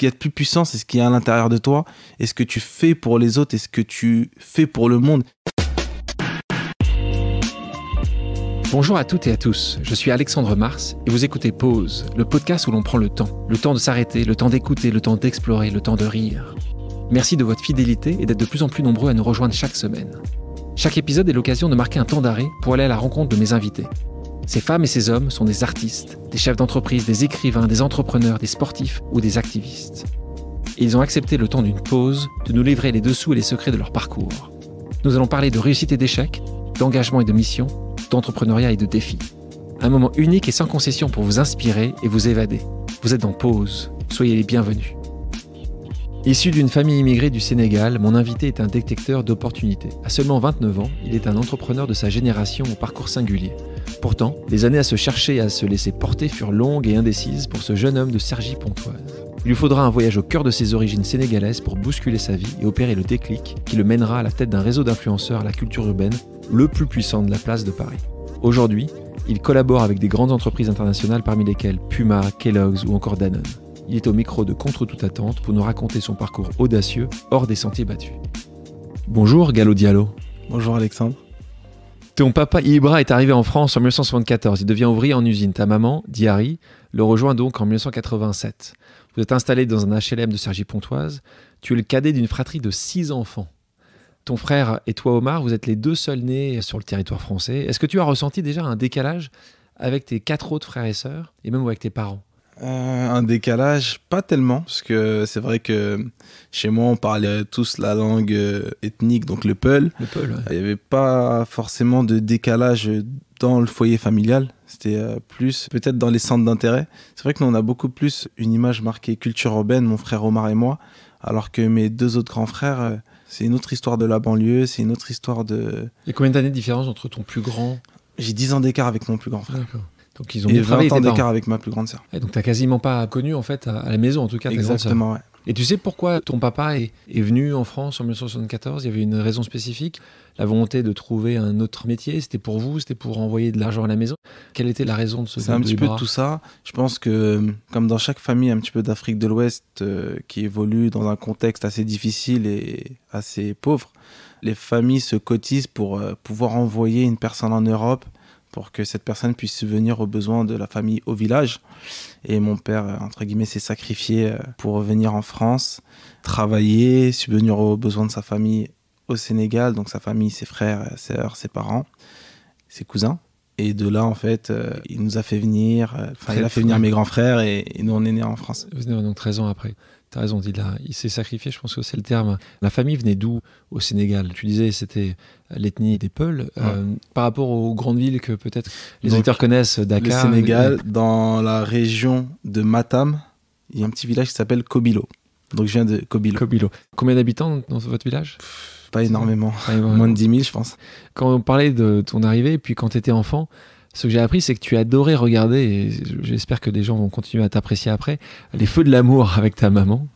qu'il y a de plus puissant, c'est ce qu'il y a à l'intérieur de toi, et ce que tu fais pour les autres, et ce que tu fais pour le monde. Bonjour à toutes et à tous, je suis Alexandre Mars et vous écoutez Pause, le podcast où l'on prend le temps. Le temps de s'arrêter, le temps d'écouter, le temps d'explorer, le temps de rire. Merci de votre fidélité et d'être de plus en plus nombreux à nous rejoindre chaque semaine. Chaque épisode est l'occasion de marquer un temps d'arrêt pour aller à la rencontre de mes invités. Ces femmes et ces hommes sont des artistes, des chefs d'entreprise, des écrivains, des entrepreneurs, des sportifs ou des activistes. ils ont accepté le temps d'une pause de nous livrer les dessous et les secrets de leur parcours. Nous allons parler de réussite et d'échec, d'engagement et de mission, d'entrepreneuriat et de défis. Un moment unique et sans concession pour vous inspirer et vous évader. Vous êtes en pause. Soyez les bienvenus. Issu d'une famille immigrée du Sénégal, mon invité est un détecteur d'opportunités. À seulement 29 ans, il est un entrepreneur de sa génération au parcours singulier. Pourtant, les années à se chercher et à se laisser porter furent longues et indécises pour ce jeune homme de Sergi-Pontoise. Il lui faudra un voyage au cœur de ses origines sénégalaises pour bousculer sa vie et opérer le déclic qui le mènera à la tête d'un réseau d'influenceurs à la culture urbaine, le plus puissant de la place de Paris. Aujourd'hui, il collabore avec des grandes entreprises internationales parmi lesquelles Puma, Kellogg's ou encore Danone il est au micro de Contre toute attente pour nous raconter son parcours audacieux hors des sentiers battus. Bonjour Gallo Diallo. Bonjour Alexandre. Ton papa Ibra est arrivé en France en 1974. Il devient ouvrier en usine. Ta maman, Diary, le rejoint donc en 1987. Vous êtes installé dans un HLM de Sergi pontoise Tu es le cadet d'une fratrie de six enfants. Ton frère et toi, Omar, vous êtes les deux seuls nés sur le territoire français. Est-ce que tu as ressenti déjà un décalage avec tes quatre autres frères et sœurs et même avec tes parents euh, un décalage, pas tellement, parce que c'est vrai que chez moi, on parlait tous la langue euh, ethnique, donc le Peul. Il n'y avait pas forcément de décalage dans le foyer familial. C'était euh, plus peut-être dans les centres d'intérêt. C'est vrai que nous, on a beaucoup plus une image marquée culture urbaine, mon frère Omar et moi, alors que mes deux autres grands frères, c'est une autre histoire de la banlieue, c'est une autre histoire de... Et combien d'années de différence entre ton plus grand J'ai 10 ans d'écart avec mon plus grand frère. Donc ils ont et 20 ans d'écart avec ma plus grande sœur. Et donc t'as quasiment pas connu en fait à la maison en tout cas. Exactement. Et tu sais pourquoi ton papa est, venu en France en 1974 Il y avait une raison spécifique, la volonté de trouver un autre métier. C'était pour vous, c'était pour envoyer de l'argent à la maison. Quelle était la raison de ce C'est un petit peu de tout ça. Je pense que comme dans chaque famille un petit peu d'Afrique de l'Ouest euh, qui évolue dans un contexte assez difficile et assez pauvre, les familles se cotisent pour euh, pouvoir envoyer une personne en Europe pour que cette personne puisse subvenir aux besoins de la famille au village. Et mon père, euh, entre guillemets, s'est sacrifié euh, pour venir en France, travailler, subvenir aux besoins de sa famille au Sénégal, donc sa famille, ses frères, euh, ses soeurs, ses parents, ses cousins. Et de là, en fait, il nous a fait venir, enfin, il a fait venir mes grands frères et, nous, on est nés en France. Vous êtes donc 13 ans après. T'as raison, il, il s'est sacrifié, je pense que c'est le terme. La famille venait d'où au Sénégal Tu disais c'était l'ethnie des Peuls. Euh, par rapport aux grandes villes que peut-être les auditeurs connaissent, euh, Dakar. Le Sénégal, euh, dans la région de Matam, il y a un petit village qui s'appelle Kobilo. Donc je viens de Kobilo. Kobilo. Combien d'habitants dans votre village Pas énormément. Moins de 10 000, je pense. Quand on parlait de ton arrivée, puis quand tu étais enfant, ce que j'ai appris, c'est que tu adorais regarder, et j'espère que des gens vont continuer à t'apprécier après, Les Feux de l'amour avec ta maman.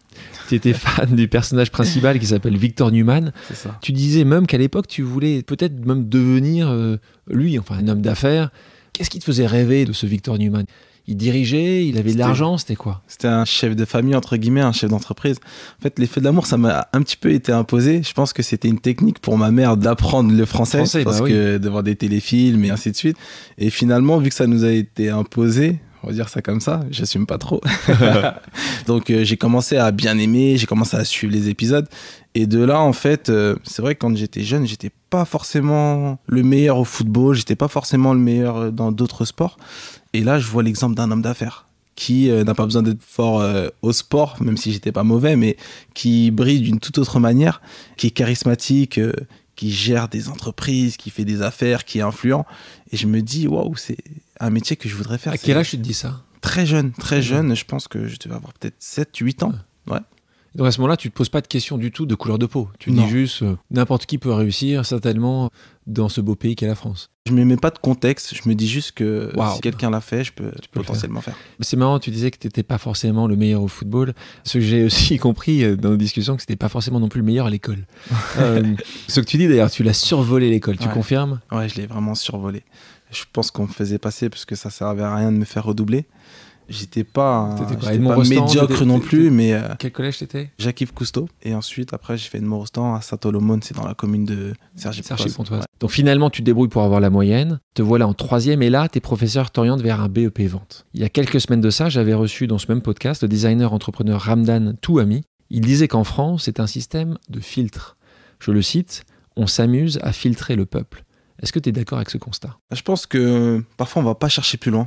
Tu étais fan du personnage principal qui s'appelle Victor Newman. Tu disais même qu'à l'époque, tu voulais peut-être même devenir euh, lui, enfin un homme d'affaires. Qu'est-ce qui te faisait rêver de ce Victor Newman il dirigeait, il avait de l'argent, c'était quoi C'était un chef de famille, entre guillemets, un chef d'entreprise. En fait, l'effet de l'amour, ça m'a un petit peu été imposé. Je pense que c'était une technique pour ma mère d'apprendre le français, parce bah que de des téléfilms et ainsi de suite. Et finalement, vu que ça nous a été imposé, on va dire ça comme ça, j'assume pas trop. Donc euh, j'ai commencé à bien aimer, j'ai commencé à suivre les épisodes. Et de là, en fait, euh, c'est vrai que quand j'étais jeune, j'étais pas forcément le meilleur au football, j'étais pas forcément le meilleur euh, dans d'autres sports. Et là, je vois l'exemple d'un homme d'affaires qui euh, n'a pas besoin d'être fort euh, au sport, même si j'étais pas mauvais, mais qui brille d'une toute autre manière, qui est charismatique, euh, qui gère des entreprises, qui fait des affaires, qui est influent. Et je me dis, waouh, c'est un métier que je voudrais faire. À quel âge tu te dis ça Très jeune, très jeune. Je pense que je devais avoir peut-être 7, 8 ans. Ouais donc à ce moment-là, tu te poses pas de question du tout de couleur de peau. Tu dis juste euh, n'importe qui peut réussir certainement dans ce beau pays qu'est la France. Je ne mets pas de contexte, je me dis juste que si quelqu'un l'a fait, je peux, potentiellement faire. C'est marrant, tu disais que tu n'étais pas forcément le meilleur au football. Ce que j'ai aussi compris euh, dans nos discussions, que tu n'étais pas forcément non plus le meilleur à l'école. Euh, ce que tu dis d'ailleurs, tu l'as survolé l'école, tu confirmes Ouais, je l'ai vraiment survolé. Je pense qu'on me faisait passer parce que ça servait à rien de me faire redoubler. J'étais pas, pas, médiocre non plus, mais. Euh, quel collège t'étais Jacques-Yves Cousteau. Et ensuite, après, j'ai fait une Morostan à saint olomon c'est dans la commune de Sergi-Pontoise. Donc finalement, tu te débrouilles pour avoir la moyenne. Te voilà en troisième, et là, tes professeurs t'orientent vers un BEP vente. Il y a quelques semaines de ça, j'avais reçu dans ce même podcast le designer entrepreneur Ramdan Touami. Il disait qu'en France, c'est un système de filtre. Je le cite on s'amuse à filtrer le peuple. Est-ce que tu es d'accord avec ce constat Je pense que euh, parfois, on va pas chercher plus loin.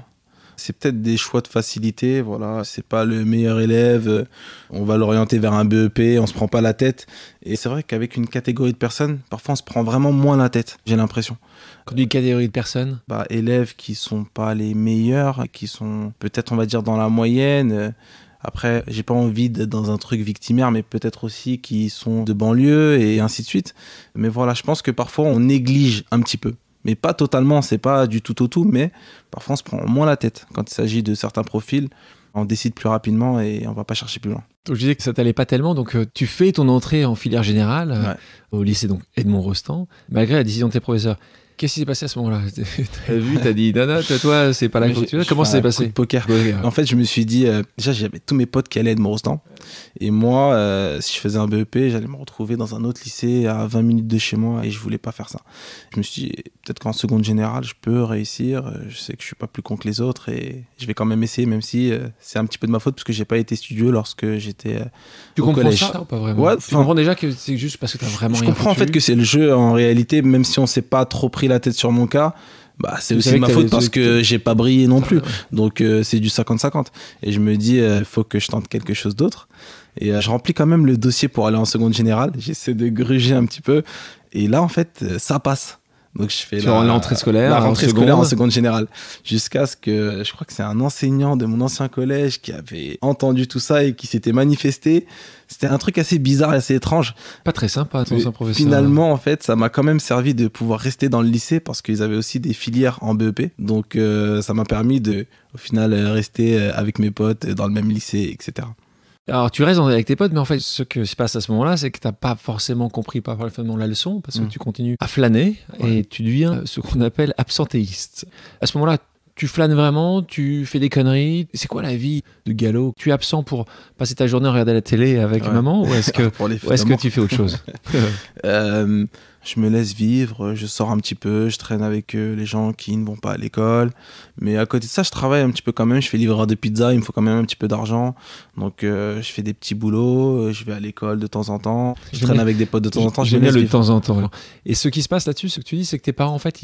C'est peut-être des choix de facilité, voilà. C'est pas le meilleur élève, on va l'orienter vers un BEP, on se prend pas la tête. Et c'est vrai qu'avec une catégorie de personnes, parfois on se prend vraiment moins la tête, j'ai l'impression. Quand une catégorie de personnes Bah, élèves qui sont pas les meilleurs, qui sont peut-être, on va dire, dans la moyenne. Après, j'ai pas envie d'être dans un truc victimaire, mais peut-être aussi qui sont de banlieue et ainsi de suite. Mais voilà, je pense que parfois on néglige un petit peu mais pas totalement, c'est pas du tout au tout, mais parfois on se prend moins la tête quand il s'agit de certains profils. On décide plus rapidement et on va pas chercher plus loin. Donc, je disais que ça t'allait pas tellement, donc euh, tu fais ton entrée en filière générale euh, au lycée Edmond Rostand, malgré la décision de tes professeurs. Qu'est-ce qui s'est passé à ce moment-là T'as vu, t'as dit, non, non, toi, c'est pas la que Comment ça s'est passé poker. En fait, je me suis dit, euh, déjà, j'avais tous mes potes qui allaient de Morostan. Et moi, euh, si je faisais un BEP, j'allais me retrouver dans un autre lycée à 20 minutes de chez moi et je voulais pas faire ça. Je me suis dit, peut-être qu'en seconde générale, je peux réussir. Euh, je sais que je suis pas plus con que les autres et je vais quand même essayer, même si c'est un petit peu de ma faute parce que j'ai pas été studieux lorsque j'étais. tu au comprends collège. ça Tu comprends déjà que c'est juste parce que t'as vraiment. Je comprends en fait que c'est le jeu en réalité, même si on s'est pas trop pris la tête sur mon cas, bah, c'est aussi ma faute parce que j'ai pas brillé non plus. Donc euh, c'est du 50-50. Et je me dis, il euh, faut que je tente quelque chose d'autre. Et euh, je remplis quand même le dossier pour aller en seconde générale. J'essaie de gruger un petit peu. Et là, en fait, ça passe. Donc je fais l'entrée scolaire, rentrée scolaire en seconde générale, jusqu'à ce que je crois que c'est un enseignant de mon ancien collège qui avait entendu tout ça et qui s'était manifesté. C'était un truc assez bizarre, et assez étrange. Pas très sympa, ton professeur. Finalement, en fait, ça m'a quand même servi de pouvoir rester dans le lycée parce qu'ils avaient aussi des filières en BEP. Donc euh, ça m'a permis de, au final, euh, rester euh, avec mes potes dans le même lycée, etc. Alors, tu restes avec tes potes, mais en fait, ce qui se passe à ce moment-là, c'est que tu n'as pas forcément compris parfaitement la leçon, parce que mm. tu continues à flâner et tu deviens euh, ce qu'on appelle absentéiste. À ce moment-là, tu flânes vraiment, tu fais des conneries. C'est quoi la vie de galop Tu es absent pour passer ta journée à regarder la télé avec maman ou est-ce que, est que tu fais autre chose euh, je me laisse vivre, je sors un petit peu, je traîne avec euh, les gens qui ne vont pas à l'école. Mais à côté de ça, je travaille un petit peu quand même. Je fais livreur de pizza, il me faut quand même un petit peu d'argent. Donc euh, je fais des petits boulots, euh, je vais à l'école de temps en temps, je traîne avec des potes de temps en temps. Je bien le temps en temps. Et ce qui se passe là-dessus, ce que tu dis, c'est que tes parents, en fait,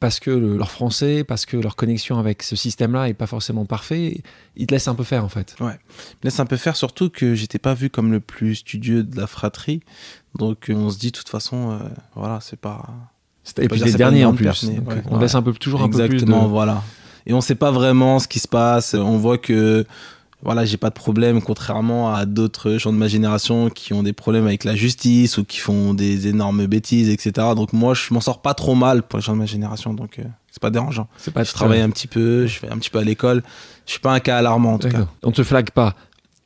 parce que leur français, parce que leur connexion avec ce système-là est pas forcément parfait, ils te laissent un peu faire en fait. Ouais, ils me laissent un peu faire, surtout que j'étais pas vu comme le plus studieux de la fratrie. Donc euh, on se dit, de toute façon, euh, voilà, c'est pas. C'était et puis les dernier en plus. on laisse un peu toujours un peu plus. Exactement, voilà. Et on sait pas vraiment ce qui se passe. On voit que voilà, j'ai pas de problème, contrairement à d'autres gens de ma génération qui ont des problèmes avec la justice ou qui font des énormes bêtises, etc. Donc moi, je m'en sors pas trop mal pour les gens de ma génération, donc euh, c'est pas dérangeant. C'est pas je travaille un petit peu, je vais un petit peu à l'école. Je suis pas un cas alarmant en tout cas. On te flague pas.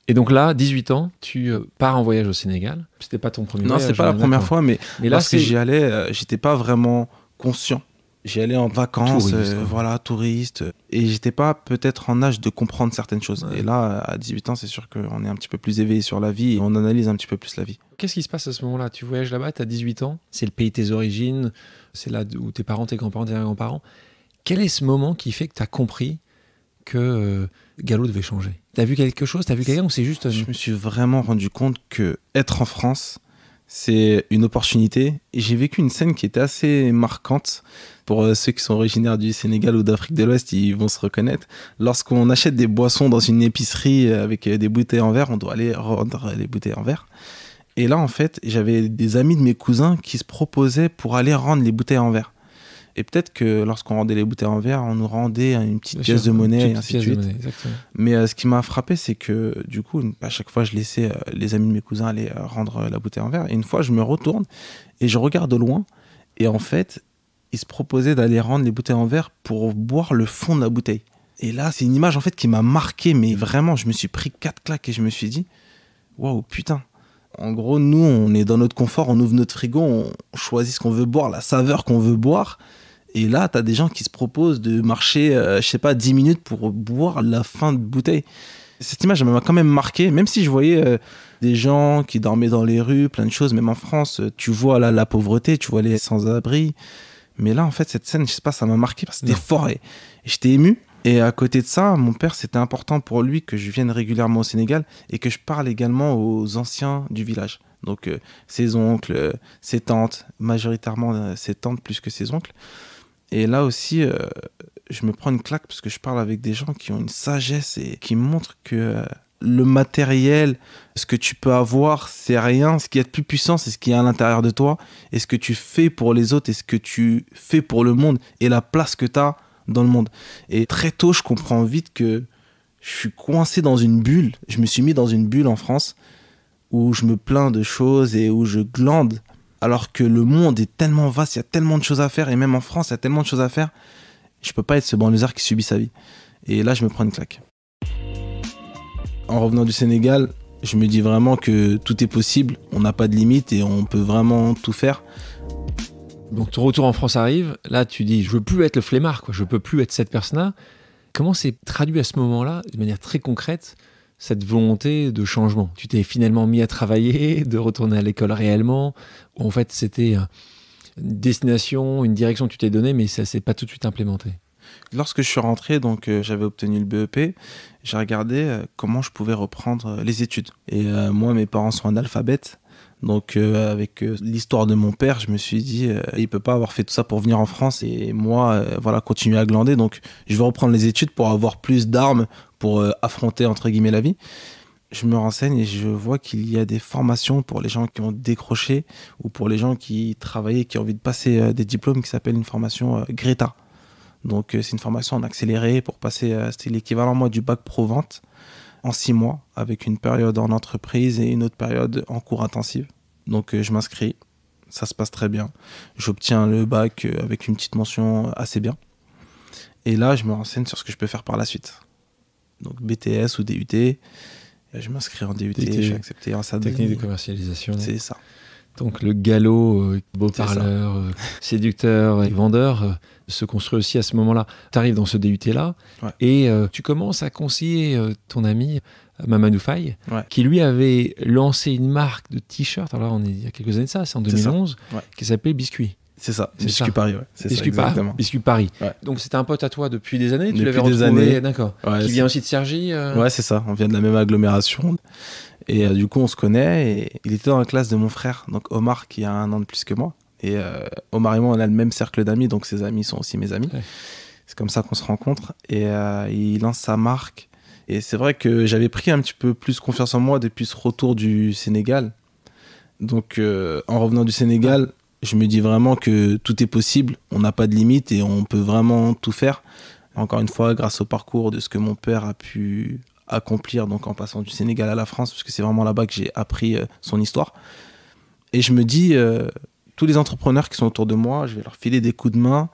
Et donc là, 18 ans, tu euh, pars en voyage au Sénégal. C'était pas ton premier voyage. Non, c'est pas la première fois, mais, parce que j'y allais, euh, j'étais pas vraiment conscient. J'y allais en vacances, euh, voilà, touriste. Et j'étais pas peut-être en âge de comprendre certaines choses. Et là, à 18 ans, c'est sûr qu'on est un petit peu plus éveillé sur la vie et on analyse un petit peu plus la vie. Qu'est-ce qui se passe à ce moment-là Tu voyages là-bas, tu as 18 ans, c'est le pays de tes origines, c'est là où tes parents, tes grands-parents, tes grands-parents. Quel est ce moment qui fait que tu as compris que Galo devait changer T'as vu quelque chose T'as vu quelqu'un c'est juste. Euh, Je me suis vraiment rendu compte que être en France, c'est une opportunité. Et j'ai vécu une scène qui était assez marquante. Pour euh, ceux qui sont originaires du Sénégal ou d'Afrique de l'Ouest, ils vont se reconnaître. Lorsqu'on achète des boissons dans une épicerie euh, avec des bouteilles en verre, on doit aller rendre les bouteilles en verre. Et là, en fait, j'avais des amis de mes cousins qui se proposaient pour aller rendre les bouteilles en verre. Et peut-être que lorsqu'on rendait les bouteilles en verre, on nous rendait une petite pièce de monnaie ainsi de suite. Mais euh, ce qui m'a frappé, c'est que du coup, à chaque fois, je laissais euh, les amis de mes cousins aller euh, rendre la bouteille en verre. Et une fois, je me retourne et je regarde de loin. Et en fait, ils se proposaient d'aller rendre les bouteilles en verre pour boire le fond de la bouteille. Et là, c'est une image en fait qui m'a marqué, mais mmh. vraiment, je me suis pris quatre claques et je me suis dit, waouh, putain. En gros, nous, on est dans notre confort, on ouvre notre frigo, on choisit ce qu'on veut boire, la saveur qu'on veut boire. Et là, tu as des gens qui se proposent de marcher, je euh, je sais pas, 10 minutes pour boire la fin de bouteille. Cette image m'a quand même marqué, même si je voyais euh, des gens qui dormaient dans les rues, plein de choses, même en France, euh, tu vois la pauvreté, tu vois les sans-abri. Mais là, en fait, cette scène, je sais pas, ça m'a marqué parce que c'était fort et, j'étais ému. Et à côté de ça, mon père, c'était important pour lui que je vienne régulièrement au Sénégal et que je parle également aux anciens du village. Donc ses oncles, ses tantes, majoritairement ses tantes plus que ses oncles. Et là aussi, euh, je me prends une claque parce que je parle avec des gens qui ont une sagesse et qui montrent que euh, le matériel, ce que tu peux avoir, c'est rien. Ce qui est de plus puissant, c'est ce qui est à l'intérieur de toi et ce que tu fais pour les autres et ce que tu fais pour le monde et la place que tu as dans le monde. Et très tôt, je comprends vite que je suis coincé dans une bulle. Je me suis mis dans une bulle en France où je me plains de choses et où je glande alors que le monde est tellement vaste, il y a tellement de choses à faire, et même en France, il y a tellement de choses à faire, je peux pas être ce banlieusard qui subit sa vie. Et là, je me prends une claque. En revenant du Sénégal, je me dis vraiment que tout est possible, on n'a pas de limite et on peut vraiment tout faire. Donc ton retour en France arrive, là tu dis je veux plus être le flemmard, quoi. je peux plus être cette personne-là. Comment c'est traduit à ce moment-là, de manière très concrète, cette volonté de changement Tu t'es finalement mis à travailler, de retourner à l'école réellement En fait, c'était euh, une destination, une direction que tu t'es donnée, mais ça ne s'est pas tout de suite implémenté. Lorsque je suis rentré, donc euh, j'avais obtenu le BEP, j'ai regardé euh, comment je pouvais reprendre les études. Et moi, mes parents sont analphabètes, donc euh, avec euh, l'histoire de mon père, je me suis dit, euh, il peut pas avoir fait tout ça pour venir en France et moi, voilà, continuer à glander. Donc je vais reprendre les études pour avoir plus d'armes pour affronter entre guillemets la vie. Je me renseigne et je vois qu'il y a des formations pour les gens qui ont décroché ou pour les gens qui travaillaient, qui ont envie de passer des diplômes, qui s'appelle une formation Greta. Donc c'est une formation en accéléré pour passer, c'est l'équivalent moi du bac pro en six mois, avec une période en entreprise et une autre période en cours intensif Donc euh, je m'inscris, ça se passe très bien. J'obtiens le bac euh, avec une petite mention assez bien. Et là, je me renseigne sur ce que je peux faire par la suite. Donc BTS ou DUT. Je m'inscris en DUT, j'ai accepté en salle Technique de commercialisation. C'est ça. Donc le galop, euh, beau parleur, euh, séducteur et vendeur euh, se construit aussi à ce moment-là. Tu arrives dans ce DUT-là et tu commences à conseiller ton ami Mamadou Faye, qui lui avait lancé une marque de t-shirt, alors on il y a quelques années de ça, c'est en 2011, qui s'appelait Biscuit. C'est ça, Biscuit Paris. Biscuit, Biscuit Paris. Donc c'était un pote à toi depuis des années, tu l'avais retrouvé, d'accord. qui vient aussi de Sergi. Ouais, c'est ça, on vient de la même agglomération. Et euh, du coup, on se connaît. Et il était dans la classe de mon frère, donc Omar, qui a un an de plus que moi. Et euh, Omar et moi, on a le même cercle d'amis, donc ses amis sont aussi mes amis. C'est comme ça qu'on se rencontre. Et euh, il lance sa marque. Et c'est vrai que j'avais pris un petit peu plus confiance en moi depuis ce retour du Sénégal. Donc, en revenant du Sénégal, je me dis vraiment que tout est possible, on n'a pas de limite et on peut vraiment tout faire. Encore une fois, grâce au parcours de ce que mon père a pu accomplir donc en passant du Sénégal à la France parce que c'est vraiment là-bas que j'ai appris euh, son histoire. Et je me dis euh, tous les entrepreneurs qui sont autour de moi, je vais leur filer des coups de main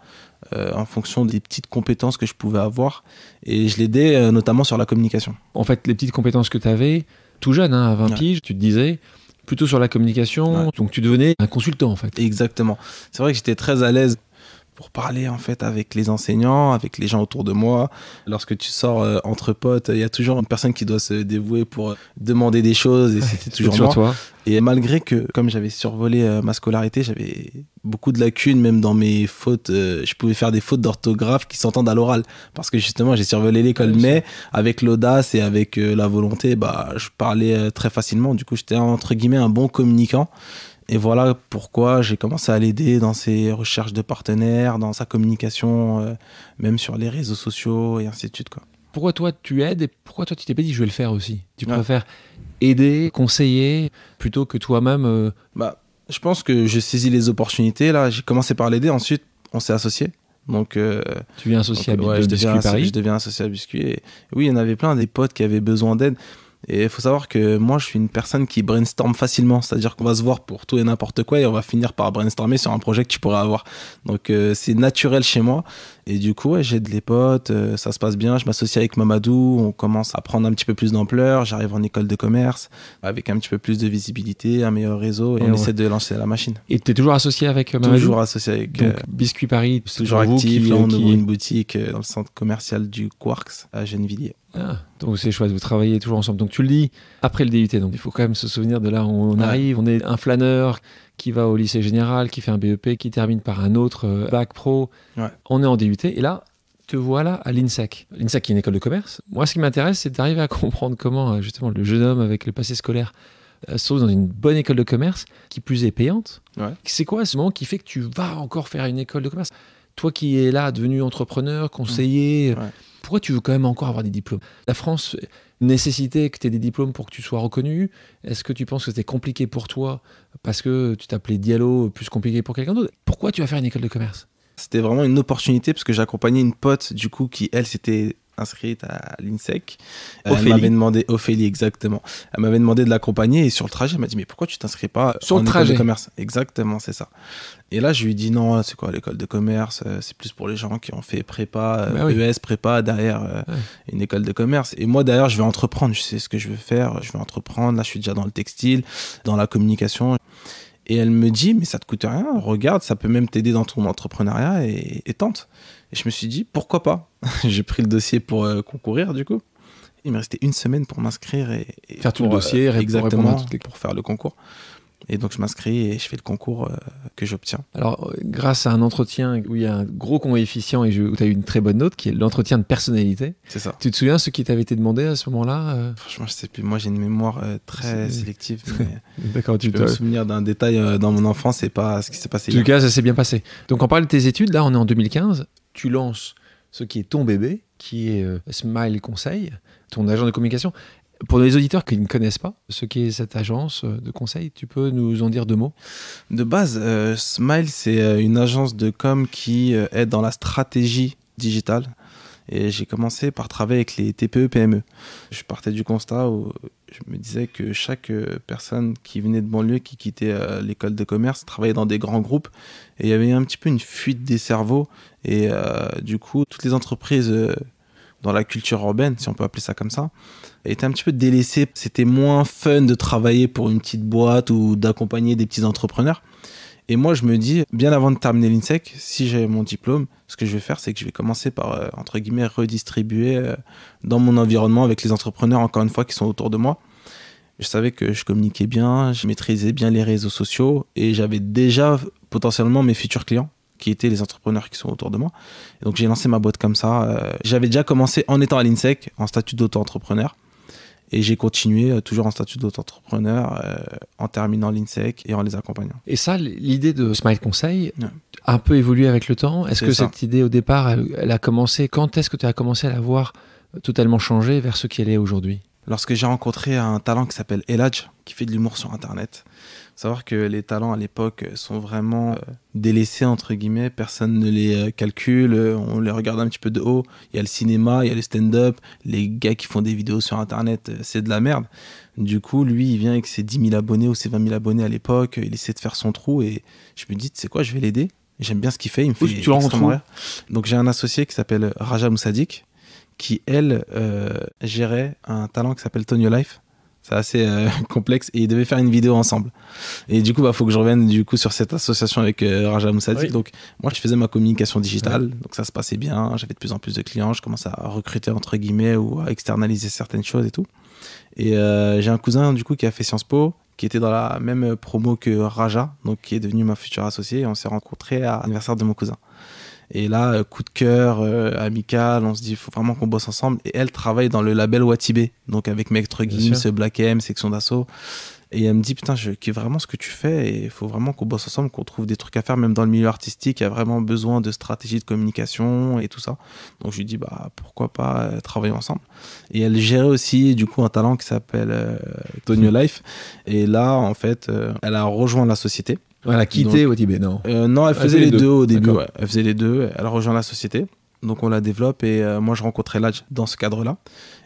euh, en fonction des petites compétences que je pouvais avoir et je l'aidais notamment sur la communication. En fait, les petites compétences que tu avais tout jeune hein, à 20 piges, tu te disais plutôt sur la communication, donc tu devenais un consultant en fait. Exactement. C'est vrai que j'étais très à l'aise pour parler en fait avec les enseignants, avec les gens autour de moi. Lorsque tu sors euh, entre potes, il y a toujours une personne qui doit se dévouer pour euh, demander des choses et c'était toujours moi. Et malgré que, comme j'avais survolé euh, ma scolarité, j'avais beaucoup de lacunes, même dans mes fautes. je pouvais faire des fautes d'orthographe qui s'entendent à l'oral. Parce que justement, j'ai survolé l'école. Ah Mais avec l'audace et avec la volonté, bah, je parlais très facilement. Du coup, j'étais entre guillemets un bon communicant. Et voilà pourquoi j'ai commencé à l'aider dans ses recherches de partenaires, dans sa communication, euh, même sur les réseaux sociaux et ainsi de suite. Pourquoi toi tu aides et pourquoi toi tu t'es pas dit je vais le faire aussi Tu préfères aider, conseiller, plutôt que toi-même euh, bah, Je pense que j'ai saisi les opportunités. Là, j'ai commencé par l'aider, ensuite on s'est associés. Donc, euh, tu viens associé à, Biscuit associé à oui, il y en avait plein des potes qui avaient besoin d'aide. Et il faut savoir que moi, je suis une personne qui brainstorm facilement, c'est-à-dire qu'on va se voir pour tout et n'importe quoi et on va finir par brainstormer sur un projet que tu pourrais avoir. Donc euh, c'est naturel chez moi. Et du coup, j'ai de les potes, euh, ça se passe bien, je m'associe avec Mamadou, on commence à prendre un petit peu plus d'ampleur, j'arrive en école de commerce avec un petit peu plus de visibilité, un meilleur réseau et, on essaie de lancer la machine. Et tu es toujours associé avec euh, Mamadou Toujours associé avec Biscuit Paris, toujours, actif, qui, là, on ouvre une boutique dans le centre commercial du Quarks à Gennevilliers. Ah. donc c'est chouette, vous travaillez toujours ensemble. Donc tu le dis après le DUT, donc il faut quand même se souvenir de là où on arrive. On est un flâneur qui va au lycée général, qui fait un BEP, qui termine par un autre euh, bac pro. On est en DUT et là, te voilà à l'INSEC. L'INSEC qui est une école de commerce. Moi, ce qui m'intéresse, c'est d'arriver à comprendre comment euh, justement le jeune homme avec le passé scolaire euh, se trouve dans une bonne école de commerce, qui plus est payante. C'est quoi ce moment qui fait que tu vas encore faire une école de commerce Toi qui es là, devenu entrepreneur, conseiller, pourquoi tu veux quand même encore avoir des diplômes La France nécessitait que tu aies des diplômes pour que tu sois reconnu Est-ce que tu penses que c'était compliqué pour toi parce que tu t'appelais Diallo plus compliqué pour quelqu'un d'autre Pourquoi tu vas faire une école de commerce c'était vraiment une opportunité parce que j'accompagnais une pote du coup qui elle s'était inscrite à l'INSEC. Elle m'avait demandé, Ophélie, exactement. Elle m'avait demandé de l'accompagner et sur le trajet, elle m'a dit, mais pourquoi tu t'inscris pas sur en le trajet. de commerce Exactement, c'est ça. Et là, je lui dis, non, c'est quoi l'école de commerce euh, C'est plus pour les gens qui ont fait prépa, ES, euh, bah e prépa, derrière euh, une école de commerce. Et moi, d'ailleurs, je vais entreprendre. Je sais ce que je veux faire. Je vais entreprendre. Là, je suis déjà dans le textile, dans la communication. Et elle me dit, mais ça te coûte rien, regarde, ça peut même t'aider dans ton entrepreneuriat et, tente. Et je me suis dit, pourquoi pas J'ai pris le dossier pour euh, concourir, du coup. Il me restait une semaine pour m'inscrire et, faire tout le dossier, euh, exactement, pour faire le concours. Et donc je m'inscris et je fais le concours euh, que j'obtiens. Alors grâce à un entretien où il y a un gros coefficient et où tu as eu une très bonne note, qui est l'entretien de personnalité. C'est ça. Tu te souviens ce qui t'avait été demandé à ce moment-là euh Franchement, je sais plus. Moi, j'ai une mémoire euh, très sélective. D'accord, tu je peux me souvenir d'un détail dans mon enfance, c'est pas ce qui s'est passé. En tout cas, ça s'est bien passé. Donc on parle de tes études, là on est en 2015, tu lances ce qui est ton bébé, qui est Smile Conseil, ton agent de communication. Pour les auditeurs qui ne connaissent pas ce qu'est cette agence de conseil, tu peux nous en dire deux mots De base, euh, Smile, c'est euh, une agence de com qui euh, est dans la stratégie digitale. Et j'ai commencé par travailler avec les TPE-PME. E. Je partais du constat où je me disais que chaque personne qui venait de banlieue, qui quittait l'école de commerce, travaillait dans des grands groupes. Et il y avait un petit peu une fuite des cerveaux. Et du coup, toutes les entreprises dans la culture urbaine, si on peut appeler ça comme ça, était un petit peu délaissé. C'était moins fun de travailler pour une petite boîte ou d'accompagner des petits entrepreneurs. Et moi, je me dis, bien avant de terminer l'INSEC, si j'ai mon diplôme, ce que je vais faire, c'est que je vais commencer par, euh, entre guillemets, redistribuer euh, dans mon environnement avec les entrepreneurs, encore une fois, qui sont autour de moi. Je savais que je communiquais bien, je maîtrisais bien les réseaux sociaux et j'avais déjà potentiellement mes futurs clients qui étaient les entrepreneurs qui sont autour de moi. donc j'ai lancé ma boîte comme ça. Euh, j'avais déjà commencé en étant à l'INSEC, en statut d'auto-entrepreneur. Et j'ai continué euh, toujours en statut d'auto-entrepreneur euh, en terminant l'INSEC et en les accompagnant. Et ça, l'idée de Smile Conseil a un peu évolué avec le temps. Est-ce que cette idée au départ, elle, a commencé Quand est-ce que tu as commencé à la voir totalement changée vers ce qu'elle est aujourd'hui Lorsque j'ai rencontré un talent qui s'appelle Eladj, qui fait de l'humour sur Internet, Savoir que les talents à l'époque sont vraiment euh, délaissés, entre guillemets, personne ne les euh, calcule, euh, on les regarde un petit peu de haut. Il y a le cinéma, il y a le stand-up, les gars qui font des vidéos sur Internet, c'est de la merde. Du coup, lui, il vient avec ses 10 000 abonnés ou ses 20 000 abonnés à l'époque, il essaie de faire son trou et je me dis, tu quoi, je vais l'aider. J'aime bien ce qu'il fait, il me fait tout. tu Donc j'ai un associé qui s'appelle Raja Moussadik, qui elle gérait un talent qui s'appelle Tony Life. C'est assez euh, complexe et ils devaient faire une vidéo ensemble. Et du coup, bah faut que je revienne du coup sur cette association avec euh, Raja Moussadi. Donc moi, je faisais ma communication digitale, donc ça se passait bien. J'avais de plus en plus de clients, je commençais à recruter entre guillemets ou à externaliser certaines choses et tout. Et euh, j'ai un cousin du coup qui a fait Sciences Po, qui était dans la même promo que Raja, donc qui est devenu ma future associée. Et on s'est rencontrés à l'anniversaire de mon cousin. Et là, euh, coup de cœur, euh, amical, on se dit, il faut vraiment qu'on bosse ensemble. Et elle travaille dans le label Watibé, donc avec Maître ce Black M, Section d'Assaut. Et elle me dit, putain, je kiffe vraiment ce que tu fais et il faut vraiment qu'on bosse ensemble, qu'on trouve des trucs à faire, même dans le milieu artistique, il y a vraiment besoin de stratégies de communication et tout ça. Donc je lui dis, bah, pourquoi pas euh, travailler ensemble. Et elle gérait aussi, du coup, un talent qui s'appelle Tony Tonio Life. Et là, en fait, elle a rejoint la société. Elle a quitté au non Non, elle faisait les, deux. au début. Elle faisait les deux. Elle rejoint la société. Donc on la développe et euh, moi je rencontrais Ladj dans ce cadre-là.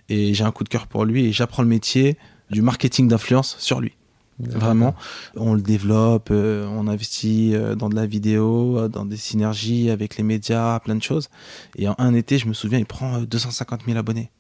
Et j'ai un coup de cœur pour lui et j'apprends le métier du marketing d'influence sur lui. Vraiment, on le développe, euh, on investit euh, dans de la vidéo, dans des synergies avec les médias, plein de choses. Et en un été, je me souviens, il prend 250 000 abonnés.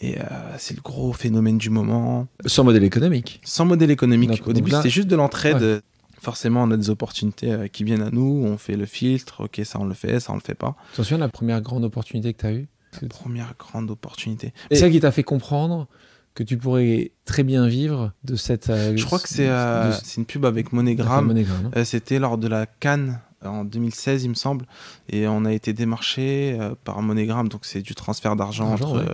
Et c'est le gros phénomène du moment. Sans modèle économique. Sans modèle économique. Au début, c'était juste de l'entraide forcément, on a des opportunités euh, qui viennent à nous, on fait le filtre, ok, ça on le fait, ça on le fait pas. Tu souviens de la première grande opportunité que tu as eue La première grande opportunité. C'est ça qui t'a fait comprendre que tu pourrais très bien vivre de cette. Euh, je crois que c'est euh, une pub avec Monogram. Hein. C'était lors de la Cannes en 2016, il me semble, et on a été démarché par Monogram, donc c'est du transfert d'argent entre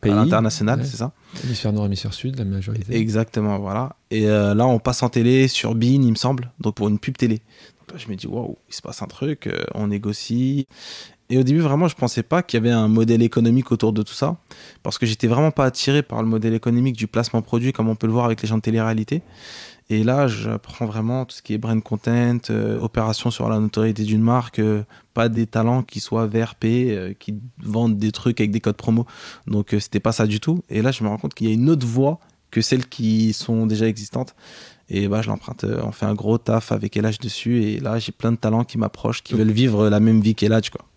pays. À l'international, c'est ça Hémisphère nord, hémisphère sud, la majorité. Exactement, voilà. Et euh, là, on passe en télé sur BIN, il me semble, donc pour une pub télé. je me dis, waouh, il se passe un truc, euh, on négocie. Et au début, vraiment, je pensais pas qu'il y avait un modèle économique autour de tout ça, parce que j'étais vraiment pas attiré par le modèle économique du placement produit, comme on peut le voir avec les gens de télé-réalité. Et là, prends vraiment tout ce qui est brand content, euh, opération sur la notoriété d'une marque, euh, pas des talents qui soient VRP, euh, qui vendent des trucs avec des codes promo. Donc, c'était pas ça du tout. Et là, je me rends compte qu'il y a une autre voie que celles qui sont déjà existantes. Et bah, je l'emprunte, on fait un gros taf avec LH dessus. Et là, j'ai plein de talents qui m'approchent, qui veulent vivre la même vie qu'Elh.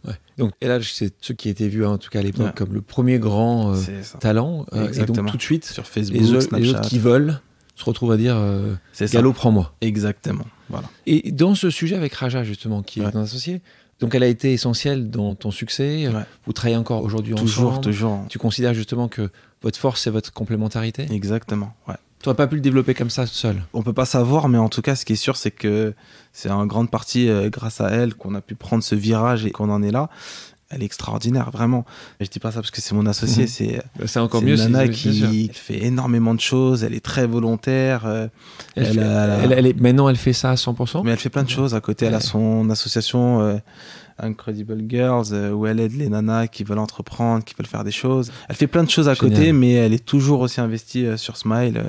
Ouais. Donc LH, c'est ce qui était vu, hein, en tout cas à l'époque, comme le premier grand talent. Exactement. et donc tout de suite, sur Facebook, et Snapchat, les autres qui veulent retrouve à dire euh, Gallo, prends-moi. Exactement. Voilà. Et dans ce sujet avec Raja, justement, qui est un associé, donc elle a été essentielle dans ton succès. ou Vous travaillez encore aujourd'hui ensemble. Toujours, toujours. Tu considères justement que votre force, c'est votre complémentarité Exactement, ouais. Tu n'aurais pas pu le développer comme ça seul On peut pas savoir, mais en tout cas, ce qui est sûr, c'est que c'est en grande partie euh, grâce à elle qu'on a pu prendre ce virage et qu'on en est là elle est extraordinaire, vraiment. Je dis pas ça parce que c'est mon associé, mhm. c'est bah, c'est encore mieux. Nana qui, fait énormément de choses, elle est très volontaire. Euh, elle, elle, est, maintenant, elle fait ça à 100%. Mais elle fait plein de choses à côté. Elle a son association euh, Incredible Girls euh, où elle aide les nanas qui veulent entreprendre, qui veulent faire des choses. Elle fait plein de choses à côté, mais elle est toujours aussi investie sur Smile.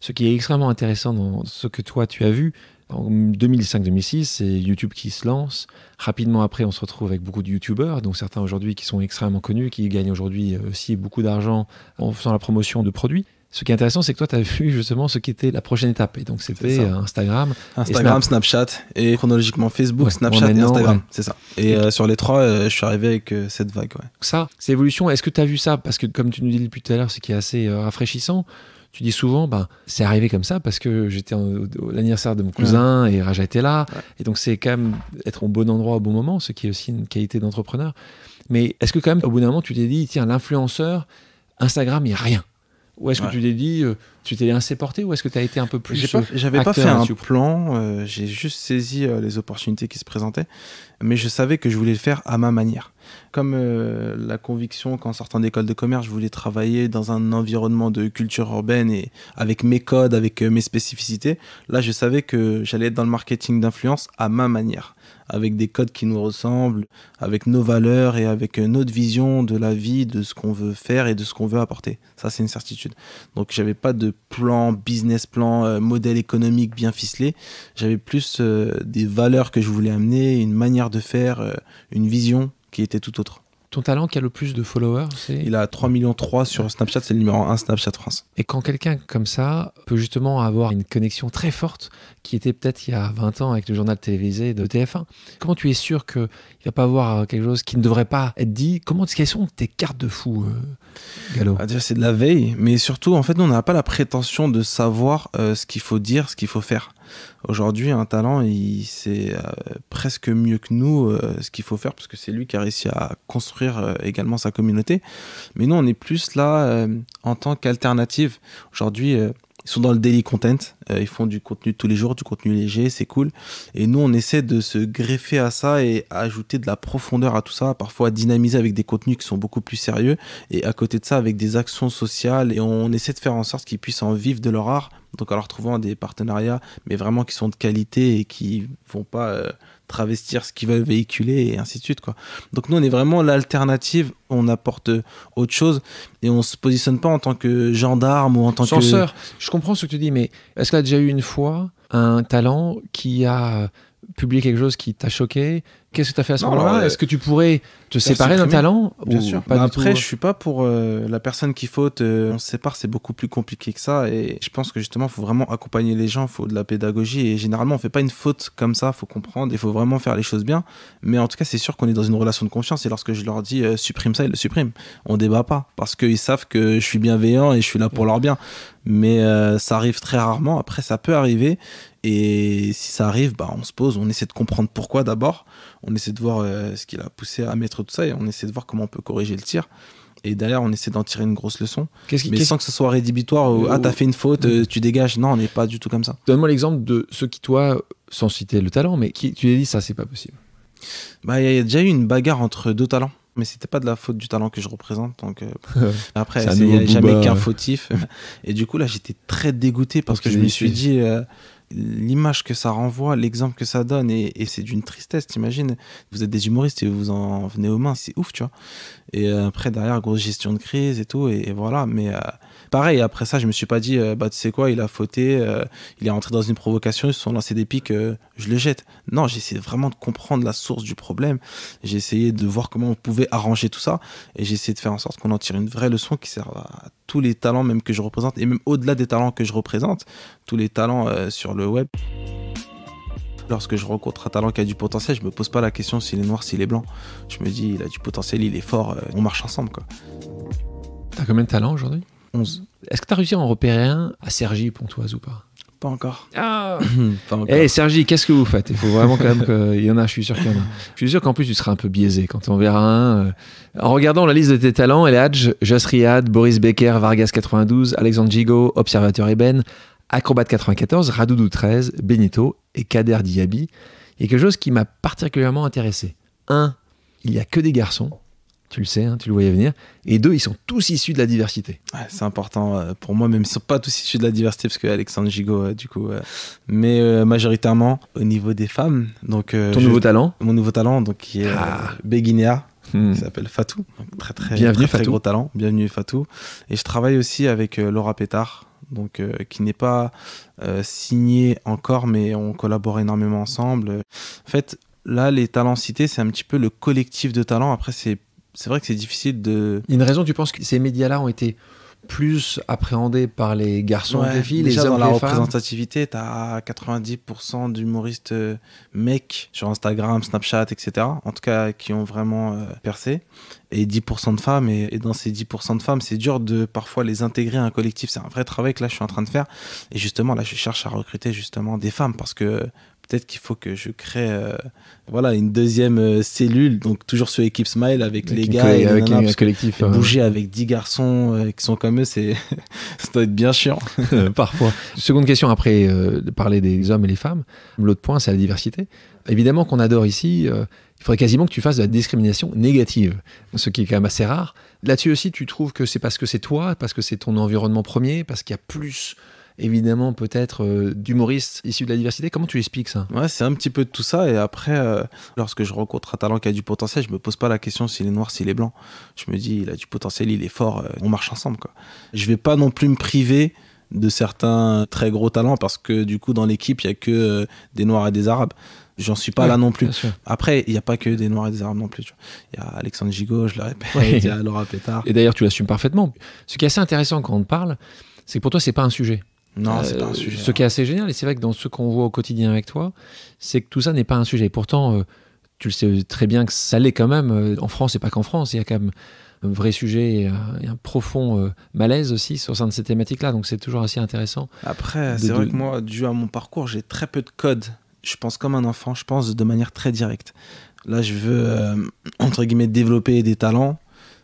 Ce qui est extrêmement intéressant dans ce que toi tu as vu, en 2005-2006, c'est YouTube qui se lance. Rapidement après, on se retrouve avec beaucoup de YouTubeurs, dont certains aujourd'hui qui sont extrêmement connus, qui gagnent aujourd'hui euh, aussi beaucoup d'argent en faisant la promotion de produits. Ce qui est intéressant, c'est que toi, tu as vu justement ce qui était la prochaine étape. Et donc, c'était euh, Instagram. Instagram, Snapchat et chronologiquement Facebook, Snapchat et Instagram. C'est ça. Et euh, sur les trois, je suis arrivé avec cette vague. Ça, c'est évolution Est-ce que tu as vu ça Parce que, comme tu nous dis depuis tout à l'heure, ce qui est assez rafraîchissant, tu dis souvent, ben, c'est arrivé comme ça parce que j'étais l'anniversaire de mon cousin et Raja était là. Et donc, c'est quand même être au bon endroit au bon moment, ce qui est aussi une qualité d'entrepreneur. Mais est-ce que quand même, au bout d'un moment, tu t'es dit, tiens, l'influenceur, Instagram, il n'y a rien ou est-ce que tu t'es dit, euh, tu t'es laissé porter ou est-ce que tu as été un peu plus. Euh, j'avais pas fait un plan, euh, j'ai juste saisi les opportunités qui se présentaient, mais je savais que je voulais le faire à ma manière. Comme euh, la conviction qu'en sortant d'école de commerce, je voulais travailler dans un environnement de culture urbaine et avec mes codes, avec euh, mes spécificités, là je savais que j'allais être dans le marketing d'influence à ma manière, avec des codes qui nous ressemblent, avec nos valeurs et avec euh, notre vision de la vie, de ce qu'on veut faire et de ce qu'on veut apporter. Ça c'est une certitude. Donc j'avais pas de plan, business plan, modèle économique bien ficelé. J'avais plus des valeurs que je voulais amener, une manière de faire, une vision qui était tout autre. Ton talent qui a le plus de followers, c'est Il a 3 millions 3 sur Snapchat, c'est le numéro 1 Snapchat France. Et quand quelqu'un comme ça peut justement avoir une connexion très forte, qui était peut-être il y a 20 ans avec le journal télévisé de TF1, comment tu es sûr qu'il ne va pas avoir quelque chose qui ne devrait pas être dit Comment quelles sont tes cartes de fou, euh, Gallo ah, c'est de la veille, mais surtout, en fait, nous, on n'a pas la prétention de savoir euh, ce qu'il faut dire, ce qu'il faut faire. Aujourd'hui, un talent, il sait euh, presque mieux que nous euh, ce qu'il faut faire parce que c'est lui qui a réussi à construire euh, également sa communauté. Mais nous, on est plus là en tant qu'alternative. Aujourd'hui, ils sont dans le daily content, euh, ils font du contenu tous les jours, du contenu léger, c'est cool. Et nous, on essaie de se greffer à ça et ajouter de la profondeur à tout ça, parfois dynamiser avec des contenus qui sont beaucoup plus sérieux et à côté de ça avec des actions sociales et on essaie de faire en sorte qu'ils puissent en vivre de leur art, donc en leur trouvant des partenariats, mais vraiment qui sont de qualité et qui vont pas euh, travestir ce qu'ils veulent véhiculer et ainsi de suite quoi. Donc nous on est vraiment l'alternative, on apporte euh, autre chose et on se positionne pas en tant que gendarme ou en tant que que je comprends ce que tu dis mais est-ce qu'il a déjà eu une fois un talent qui a publié quelque chose qui t'a choqué Qu'est-ce que tu as fait à ce moment-là Est-ce que tu pourrais te séparer d'un talent Bien sûr. Pas après, tout... Euh je suis pas pour euh, la personne qui faute. Euh, on se sépare, c'est beaucoup plus compliqué que ça. Et je pense que justement, il faut vraiment accompagner les gens. Il Faut de la pédagogie. Et généralement, on fait pas une faute comme ça. Il Faut comprendre. Il faut vraiment faire les choses bien. Mais en tout cas, c'est sûr qu'on est dans une relation de confiance. Et lorsque je leur dis supprime ça, ils le suppriment. On débat pas parce qu'ils savent que je suis bienveillant et je suis là pour leur bien. Mais ça arrive très rarement. Après, ça peut arriver. Et si ça arrive, bah, on se pose, on essaie de comprendre pourquoi d'abord on essaie de voir euh, ce qui l'a poussé à mettre tout ça et on essaie de voir comment on peut corriger le tir. Et d'ailleurs, on essaie d'en tirer une grosse leçon. Qui, mais sans que ce soit rédhibitoire ou, euh, ah, t'as fait une faute, euh, tu dégages. Non, on n'est pas du tout comme ça. Donne-moi l'exemple de ceux qui, toi, sans citer le talent, mais qui, tu les dis « ça, c'est pas possible. Bah, il y a déjà eu une bagarre entre deux talents mais c'était pas de la faute du talent que je représente donc après il n'y a jamais qu'un fautif et du coup là j'étais très dégoûté parce que je me suis dit l'image que ça renvoie, l'exemple que ça donne, et, c'est d'une tristesse, t'imagines Vous êtes des humoristes et vous en venez aux mains, c'est ouf, tu vois. Et euh, après, derrière, grosse gestion de crise et tout, et, voilà, mais... Euh, pareil, après ça, je me suis pas dit, euh, bah, tu sais quoi, il a fauté, euh, il est rentré dans une provocation, ils se sont lancés des pics, euh, je le jette. Non, j'ai essayé vraiment de comprendre la source du problème. J'ai essayé de voir comment on pouvait arranger tout ça. Et j'ai essayé de faire en sorte qu'on en tire une vraie leçon qui serve à tous les talents, même que je représente, et même au-delà des talents que je représente, tous les talents sur le web lorsque je rencontre un talent qui a du potentiel, je me pose pas la question s'il est noir, s'il est blanc. Je me dis, il a du potentiel, il est fort, on marche ensemble. Quoi. T'as combien de talents aujourd'hui est-ce que tu as réussi à en repérer un à Sergi Pontoise ou pas Pas encore. Ah hmm, eh, Sergi, qu'est-ce que vous faites Il faut vraiment quand même qu'il y en a, je suis sûr qu'il y en a. Je suis sûr qu'en plus, tu seras un peu biaisé quand on verra un. Euh. En regardant la liste de tes talents, Eladj, Joss Boris Becker, Vargas 92, Alexandre Gigo, Observateur Eben, Acrobat 94, Radoudou 13, Benito et Kader Diaby. Il y a quelque chose qui m'a particulièrement intéressé. Un, il n'y a que des garçons tu le sais, hein, tu le voyais venir. Et deux, ils sont tous issus de la diversité. c'est important euh, pour moi, même ne sont pas tous issus de la diversité, parce que Alexandre Gigot, euh, du coup, euh, mais majoritairement au niveau des femmes. Donc, Ton nouveau talent Mon nouveau talent, donc, qui est ah. Béguinéa. Hmm. qui s'appelle Fatou. très, très, Bienvenue, très, Fatou. gros talent. Bienvenue, Fatou. Et je travaille aussi avec Laura Pétard, donc qui n'est pas signée encore, mais on collabore énormément ensemble. En fait, là, les talents cités, c'est un petit peu le collectif de talents. Après, c'est c'est vrai que c'est difficile de. Une raison, tu penses que ces médias-là ont été plus appréhendés par les garçons ouais, que les filles, les hommes, dans la représentativité représentativité, t'as 90% d'humoristes euh, mecs sur Instagram, Snapchat, etc. En tout cas, qui ont vraiment euh, percé. Et 10% de femmes. et, dans ces 10% de femmes, c'est dur de parfois les intégrer à un collectif. C'est un vrai travail que là, je suis en train de faire. Et justement, là, je cherche à recruter justement des femmes parce que peut-être qu'il faut que je crée euh, voilà une deuxième euh, cellule donc toujours sur équipe smile avec, les gars et hein. bouger avec 10 garçons euh, qui sont comme eux c'est ça doit être bien chiant parfois seconde question après parler des hommes et les femmes l'autre point c'est la diversité évidemment qu'on adore ici il faudrait quasiment que tu fasses de la discrimination négative ce qui est quand même assez rare là-dessus aussi tu trouves que c'est parce que c'est toi parce que c'est ton environnement premier parce qu'il y a plus évidemment peut-être d'humoriste euh, d'humoristes issus de la diversité. Comment tu expliques ça Ouais, c'est un petit peu de tout ça. Et après, euh, lorsque je rencontre un talent qui a du potentiel, je me pose pas la question s'il est noir, s'il est blanc. Je me dis, il a du potentiel, il est fort, euh, on marche ensemble. Quoi. Je vais pas non plus me priver de certains très gros talents parce que du coup, dans l'équipe, il y a que des noirs et des arabes. J'en suis pas là non plus. Après, il n'y a pas que des Noirs et des Arabes non plus. Il y a Alexandre Gigot, je le répète, il y a Laura Pétard. Et d'ailleurs, tu l'assumes parfaitement. Ce qui est assez intéressant quand on te parle, c'est que pour toi, c'est pas un sujet. Non, c'est pas un euh, sujet. Ce qui est hein. assez génial, et c'est vrai que dans ce qu'on voit au quotidien avec toi, c'est que tout ça n'est pas un sujet. pourtant, euh, tu le sais très bien que ça l'est quand même. Euh, en France, et pas qu'en France, il y a quand même un vrai sujet et un, profond malaise aussi sur sein de ces thématiques-là. Donc c'est toujours assez intéressant. Après, c'est vrai que moi, dû à mon parcours, j'ai très peu de codes. Je pense comme un enfant, je pense de manière très directe. Là, je veux, entre guillemets, développer des talents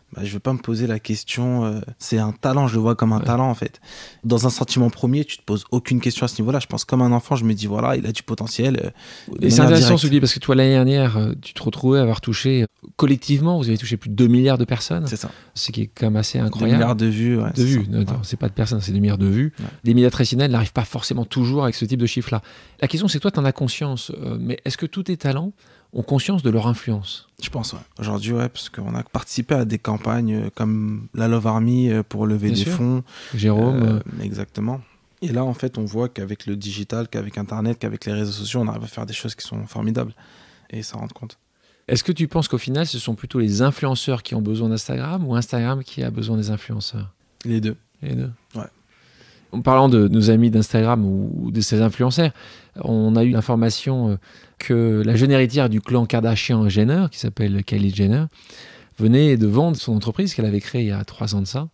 je bah, je veux pas me poser la question. Euh, c'est un talent, je le vois comme un talent en fait. Dans un sentiment premier, tu te poses aucune question à ce niveau-là. Je pense comme un enfant, je me dis voilà, il a du potentiel. Euh, et c'est intéressant ce que tu dis parce que toi l'année dernière, euh, tu te retrouvais à avoir touché collectivement, vous avez touché plus de 2 milliards de personnes. C'est ça. Ce qui est quand même assez incroyable. 2 milliards de vues. de vues. c'est pas de personnes, c'est 2 milliards de vues. Les médias traditionnels n'arrivent pas forcément toujours avec ce type de chiffres-là. La question c'est toi, tu en as conscience, mais est-ce que tout est talent? ont conscience de leur influence. Je pense, ouais. Aujourd'hui, ouais, parce qu'on a participé à des campagnes euh, comme la Love Army euh, pour lever des fonds. Jérôme. Euh, exactement. Et là, en fait, on voit qu'avec le digital, qu'avec Internet, qu'avec les réseaux sociaux, on arrive à faire des choses qui sont formidables. Et ça rend compte. Est-ce que tu penses qu'au final, ce sont plutôt les influenceurs qui ont besoin d'Instagram ou Instagram qui a besoin des influenceurs Les deux. Les deux. Ouais. En parlant de nos amis d'Instagram ou de ses influenceurs, on a eu l'information euh, que la jeune héritière du clan Kardashian-Jenner, qui s'appelle Kylie Jenner, venait de vendre son entreprise qu'elle avait créée il y a trois ans de ça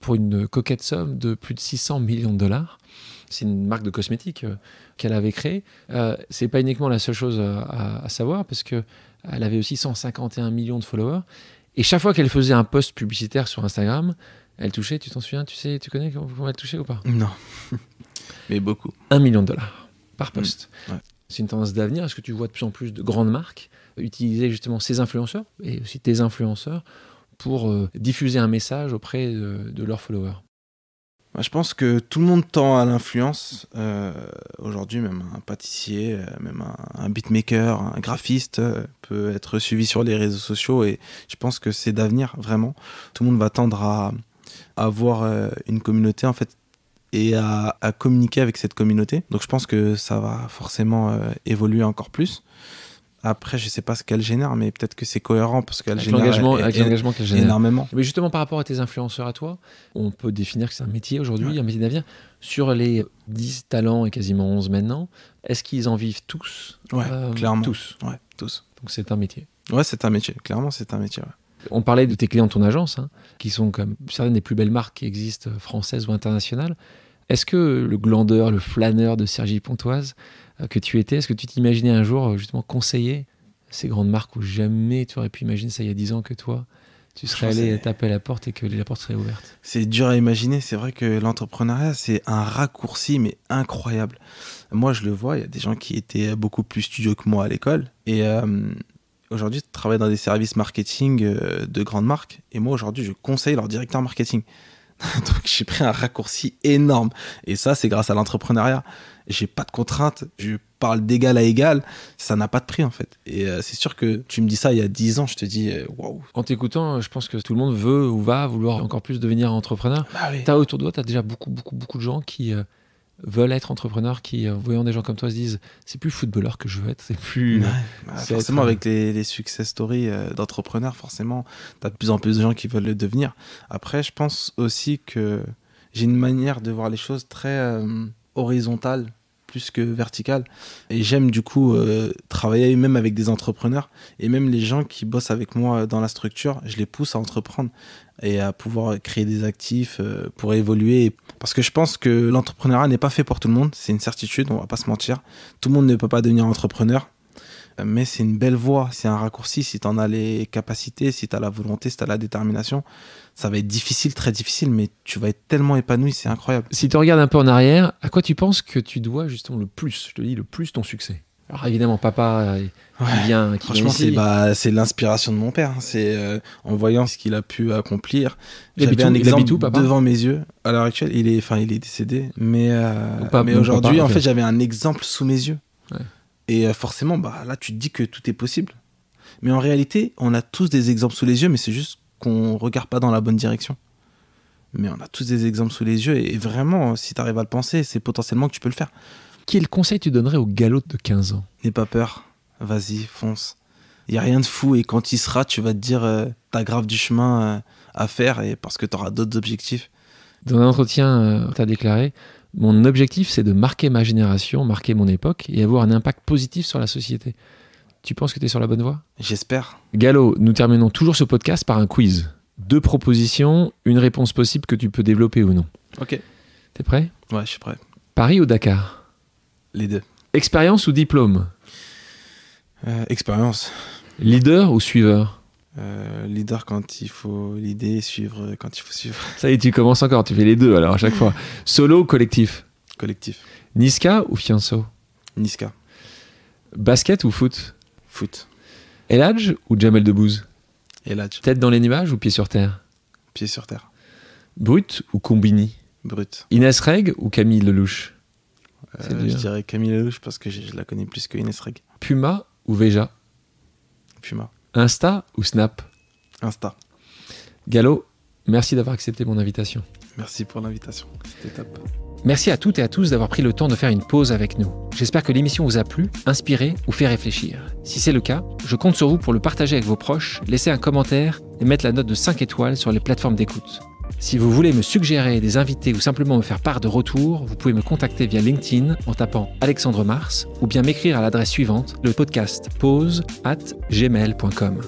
pour une coquette somme de plus de 600 millions de dollars. C'est une marque de cosmétiques euh, qu'elle avait créée. Euh, c'est pas uniquement la seule chose à, savoir parce que elle avait aussi 151 millions de followers. Et chaque fois qu'elle faisait un post publicitaire sur Instagram, elle touchait, tu t'en souviens, tu sais, tu connais comment elle touchait ou pas Non. Mais beaucoup. Un million de dollars par mm, poste. C'est une tendance d'avenir. Est-ce que tu vois de plus en plus de grandes marques utiliser justement ces influenceurs et aussi tes influenceurs pour euh, diffuser un message auprès de, leurs followers je pense que tout le monde tend à l'influence. Euh, aujourd'hui, même un pâtissier, euh, même un, beatmaker, un graphiste peut être suivi sur les réseaux sociaux et je pense que c'est d'avenir, vraiment. Tout le monde va tendre à, avoir euh, une communauté en fait et à, communiquer avec cette communauté. Donc je pense que ça va forcément euh, évoluer encore plus. Après, je sais pas ce qu'elle génère, mais peut-être que c'est cohérent parce qu'elle génère, l'engagement, avec l'engagement qu'elle génère énormément. Mais justement, par rapport à tes influenceurs à toi, on peut définir que c'est un métier aujourd'hui, un métier d'avenir. Sur les 10 talents et quasiment 11 maintenant, est-ce qu'ils en vivent tous Ouais, euh, clairement. Tous. Ouais, tous. Donc c'est un métier. Ouais, c'est un métier. Clairement, c'est un métier. On parlait de tes clients de ton agence, hein, qui sont comme certaines des plus belles marques qui existent, euh, françaises ou internationales. Est-ce que le glandeur, le flâneur de Sergi Pontoise euh, que tu étais, est-ce que tu t'imaginais un jour euh, justement conseiller ces grandes marques où jamais tu aurais pu imaginer ça il y a dix ans que toi tu serais allé taper à la porte et que la porte serait ouverte. C'est dur à imaginer. C'est vrai que l'entrepreneuriat, c'est un raccourci, mais incroyable. Moi, je le vois, il y a des gens qui étaient beaucoup plus studieux que moi à l'école. Et aujourd'hui, je travaille dans des services marketing euh, de grandes marques. Et moi, aujourd'hui, je conseille leur directeur marketing. Donc, j'ai pris un raccourci énorme. Et ça, c'est grâce à l'entrepreneuriat. J'ai pas de contraintes. Je parle d'égal à égal. Ça n'a pas de prix, en fait. Et euh, c'est sûr que tu me dis ça il y a 10 ans, je te dis, euh, waouh. Wow. En t'écoutant, je pense que tout le monde veut ou va vouloir encore plus devenir entrepreneur. tu bah T'as autour de toi, t'as déjà beaucoup, beaucoup, beaucoup de gens qui veulent être entrepreneurs, qui, en voyant des gens comme toi, se disent c'est plus footballeur que je veux être, c'est plus. Euh, bah, forcément, euh, avec les, success stories euh, d'entrepreneurs, forcément, tu as de plus en plus de gens qui veulent le devenir. Après, je pense aussi que j'ai une manière de voir les choses très horizontale plus que verticale. Et j'aime du coup travailler même avec des entrepreneurs et même les gens qui bossent avec moi dans la structure, je les pousse à entreprendre et à pouvoir créer des actifs euh, pour évoluer. Parce que je pense que l'entrepreneuriat n'est pas fait pour tout le monde, c'est une certitude, on va pas se mentir. Tout le monde ne peut pas devenir entrepreneur, mais c'est une belle voie, c'est un raccourci. Si tu en as les capacités, si tu as la volonté, si tu as la détermination, ça va être difficile, très difficile, mais tu vas être tellement épanoui, c'est incroyable. Si tu regardes un peu en arrière, à quoi tu penses que tu dois justement le plus, je te dis le plus, ton succès alors évidemment, papa, euh, vient. franchement, bah, c'est l'inspiration de mon père. Hein. C'est euh, en voyant ce qu'il a pu accomplir. J'avais un exemple devant mes yeux. À l'heure actuelle, il est, enfin, il est décédé, mais, euh, aujourd'hui, en fait, j'avais un exemple sous mes yeux. Et forcément, bah là, tu te dis que tout est possible. Mais en réalité, on a tous des exemples sous les yeux, mais c'est juste qu'on regarde pas dans la bonne direction. Mais on a tous des exemples sous les yeux, et vraiment, si tu arrives à le penser, c'est potentiellement que tu peux le faire. Quel conseil tu donnerais au galop de 15 ans N'aie pas peur, vas-y, fonce. Il n'y a rien de fou et quand il sera, tu vas te dire, tu euh, t'as grave du chemin euh, à faire et parce que tu auras d'autres objectifs. Dans un entretien, euh, tu as déclaré, mon objectif c'est de marquer ma génération, marquer mon époque et avoir un impact positif sur la société. Tu penses que tu es sur la bonne voie J'espère. Galop, nous terminons toujours ce podcast par un quiz. Deux propositions, une réponse possible que tu peux développer ou non. Ok. T'es prêt Ouais, je suis prêt. Paris ou Dakar les deux. Expérience ou diplôme euh, Expérience. Leader ou suiveur euh, leader quand il faut l'idée, suivre quand il faut suivre. Ça y est, tu commences encore, tu fais les deux alors à chaque fois. Solo ou collectif Collectif. Niska ou Fianso Niska. Basket ou foot Foot. Eladj ou Jamel Debbouze Eladj. Tête dans les nuages ou pied sur terre Pied sur terre. Brut ou Combini Brut. Inès Reg ou Camille Lelouch euh, je dirais Camille Lelouch parce que je, la connais plus que Inès Reg. Puma ou Veja Puma. Insta ou Snap Insta. Gallo, merci d'avoir accepté mon invitation. Merci pour l'invitation, c'était top. Merci à toutes et à tous d'avoir pris le temps de faire une pause avec nous. J'espère que l'émission vous a plu, inspiré ou fait réfléchir. Si c'est le cas, je compte sur vous pour le partager avec vos proches, laisser un commentaire et mettre la note de 5 étoiles sur les plateformes d'écoute. Si vous voulez me suggérer des invités ou simplement me faire part de retour, vous pouvez me contacter via LinkedIn en tapant Alexandre Mars ou bien m'écrire à l'adresse suivante, le podcast pause at gmail.com.